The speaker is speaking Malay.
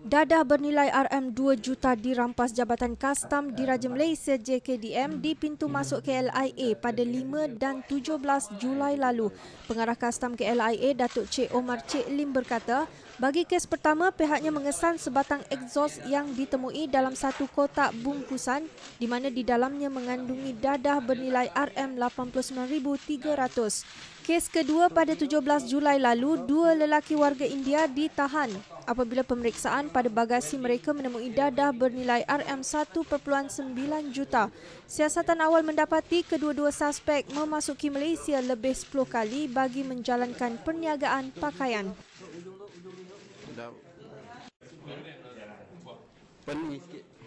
Dadah bernilai RM2 juta dirampas Jabatan Kastam di Diraja Malaysia JKDM di pintu masuk KLIA pada 5 dan 17 Julai lalu. Pengarah Kastam KLIA Datuk Cik Omar Cik Lim berkata, bagi kes pertama pihaknya mengesan sebatang exhaust yang ditemui dalam satu kotak bungkusan di mana di dalamnya mengandungi dadah bernilai RM89,300. Kes kedua pada 17 Julai lalu, dua lelaki warga India ditahan apabila pemeriksaan pada bagasi mereka menemui dadah bernilai RM1.9 juta. Siasatan awal mendapati kedua-dua suspek memasuki Malaysia lebih 10 kali bagi menjalankan perniagaan pakaian. Penuh sikit.